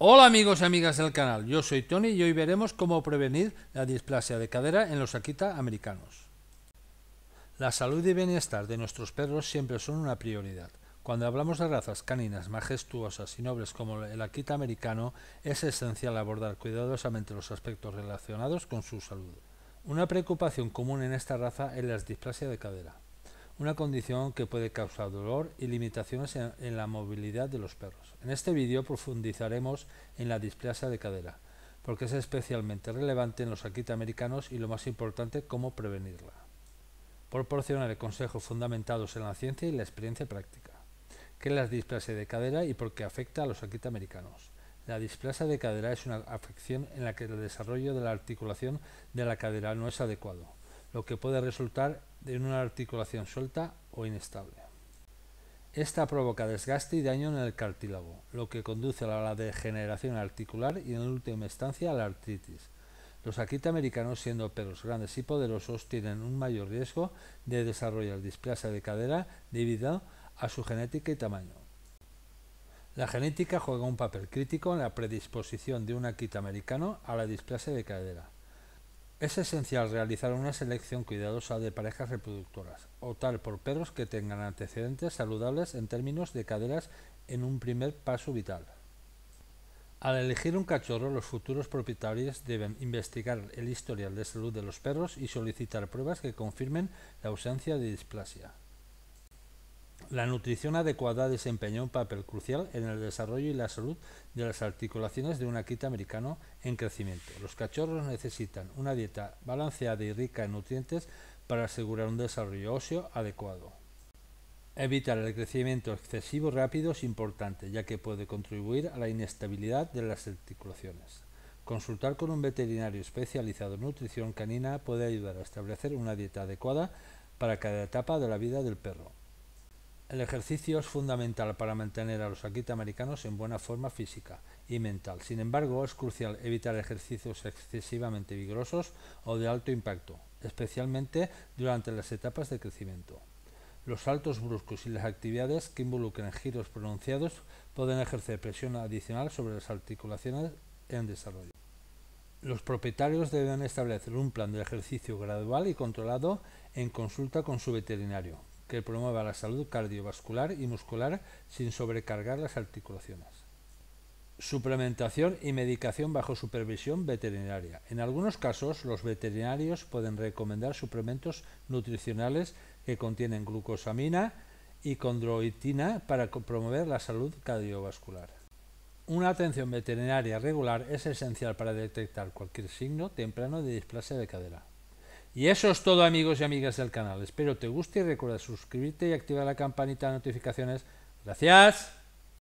Hola amigos y amigas del canal, yo soy Tony y hoy veremos cómo prevenir la displasia de cadera en los Akita americanos. La salud y bienestar de nuestros perros siempre son una prioridad. Cuando hablamos de razas caninas majestuosas y nobles como el Akita americano, es esencial abordar cuidadosamente los aspectos relacionados con su salud. Una preocupación común en esta raza es la displasia de cadera una condición que puede causar dolor y limitaciones en, la movilidad de los perros. En este vídeo profundizaremos en la displasia de cadera, porque es especialmente relevante en los americanos y lo más importante, cómo prevenirla. Proporcionaré consejos fundamentados en la ciencia y la experiencia práctica. ¿Qué es la displasia de cadera y por qué afecta a los americanos? La displasia de cadera es una afección en la que el desarrollo de la articulación de la cadera no es adecuado lo que puede resultar en una articulación suelta o inestable. Esta provoca desgaste y daño en el cartílago, lo que conduce a la degeneración articular y en última instancia a la artritis. Los americanos, siendo perros grandes y poderosos, tienen un mayor riesgo de desarrollar displasia de cadera debido a su genética y tamaño. La genética juega un papel crítico en la predisposición de un americano a la displasia de cadera. Es esencial realizar una selección cuidadosa de parejas reproductoras, o tal por perros que tengan antecedentes saludables en términos de caderas en un primer paso vital. Al elegir un cachorro, los futuros propietarios deben investigar el historial de salud de los perros y solicitar pruebas que confirmen la ausencia de displasia. La nutrición adecuada desempeña un papel crucial en el desarrollo y la salud de las articulaciones de un aquita americano en crecimiento. Los cachorros necesitan una dieta balanceada y rica en nutrientes para asegurar un desarrollo óseo adecuado. Evitar el crecimiento excesivo rápido es importante, ya que puede contribuir a la inestabilidad de las articulaciones. Consultar con un veterinario especializado en nutrición canina puede ayudar a establecer una dieta adecuada para cada etapa de la vida del perro. El ejercicio es fundamental para mantener a los americanos en buena forma física y mental. Sin embargo, es crucial evitar ejercicios excesivamente vigorosos o de alto impacto, especialmente durante las etapas de crecimiento. Los saltos bruscos y las actividades que involucren giros pronunciados pueden ejercer presión adicional sobre las articulaciones en desarrollo. Los propietarios deben establecer un plan de ejercicio gradual y controlado en consulta con su veterinario, que promueva la salud cardiovascular y muscular sin sobrecargar las articulaciones. Suplementación y medicación bajo supervisión veterinaria. En algunos casos, los veterinarios pueden recomendar suplementos nutricionales que contienen glucosamina y condroitina para promover la salud cardiovascular. Una atención veterinaria regular es esencial para detectar cualquier signo temprano de displasia de cadera. Y eso es todo amigos y amigas del canal. Espero te guste y recuerda suscribirte y activar la campanita de notificaciones. Gracias.